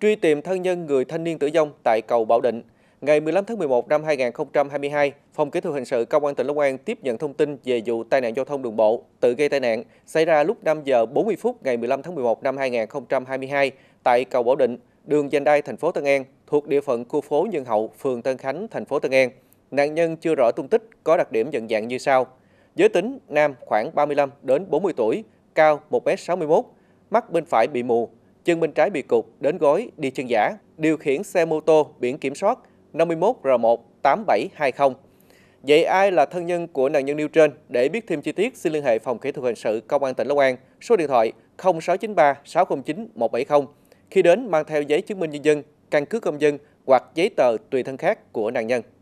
truy tìm thân nhân người thanh niên tử vong tại cầu Bảo Định. Ngày 15 tháng 11 năm 2022, Phòng Kỹ thuật Hình sự Công an tỉnh Long An tiếp nhận thông tin về vụ tai nạn giao thông đường bộ tự gây tai nạn xảy ra lúc 5 giờ 40 phút ngày 15 tháng 11 năm 2022 tại cầu Bảo Định, đường danh Đai, thành phố Tân An, thuộc địa phận khu phố Nhân Hậu, phường Tân Khánh, thành phố Tân An. Nạn nhân chưa rõ tung tích, có đặc điểm nhận dạng như sau. Giới tính nam khoảng 35 đến 40 tuổi, cao 1m61, mắt bên phải bị mù, chân bên trái bị cụt, đến gối, đi chân giả, điều khiển xe mô tô biển kiểm soát 51R18720. Vậy ai là thân nhân của nạn nhân nêu trên? Để biết thêm chi tiết, xin liên hệ phòng kỹ thuật hình sự Công an tỉnh Long An, số điện thoại 0693 609 170. Khi đến, mang theo giấy chứng minh nhân dân, căn cước công dân hoặc giấy tờ tùy thân khác của nạn nhân.